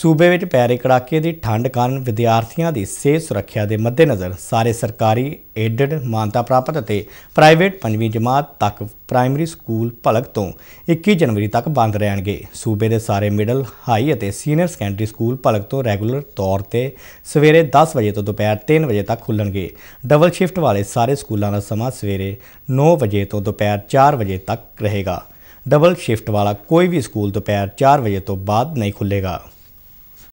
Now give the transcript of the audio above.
ਸੂਬੇ ਵਿੱਚ ਪੈ ਰਹੀ ਕੜਾਕੇ ਦੀ ਠੰਡ ਕਾਰਨ ਵਿਦਿਆਰਥੀਆਂ ਦੀ ਸਿਹਤ ਸੁਰੱਖਿਆ ਦੇ ਮੱਦੇਨਜ਼ਰ ਸਾਰੇ ਸਰਕਾਰੀ ਏਡਡ ਮਾਨਤਾ ਪ੍ਰਾਪਤ ਅਤੇ ਪ੍ਰਾਈਵੇਟ ਪੰਜਵੀਂ ਜਮਾਤ ਤੱਕ ਪ੍ਰਾਇਮਰੀ ਸਕੂਲ ਭਲਕ ਤੋਂ 21 ਜਨਵਰੀ ਤੱਕ ਬੰਦ ਰਹਿਣਗੇ ਸੂਬੇ ਦੇ ਸਾਰੇ ਮਿਡਲ ਹਾਈ ਅਤੇ ਸੀਨੀਅਰ ਸੈਕੰਡਰੀ ਸਕੂਲ ਭਲਕ ਤੋਂ ਰੈਗੂਲਰ ਤੌਰ ਤੇ ਸਵੇਰੇ 10 ਵਜੇ ਤੋਂ ਦੁਪਹਿਰ 3 ਵਜੇ ਤੱਕ ਖੁੱਲਣਗੇ ਡਬਲ ਸ਼ਿਫਟ ਵਾਲੇ ਸਾਰੇ ਸਕੂਲਾਂ ਦਾ ਸਮਾਂ ਸਵੇਰੇ 9 ਵਜੇ ਤੋਂ ਦੁਪਹਿਰ 4 ਵਜੇ ਤੱਕ ਰਹੇਗਾ ਡਬਲ ਸ਼ਿਫਟ ਵਾਲਾ ਕੋਈ ਵੀ ਸਕੂਲ ਦੁਪਹਿਰ 4 ਵਜੇ ਤੋਂ ਬਾਅਦ ਨਹੀਂ ਖੁੱਲੇਗਾ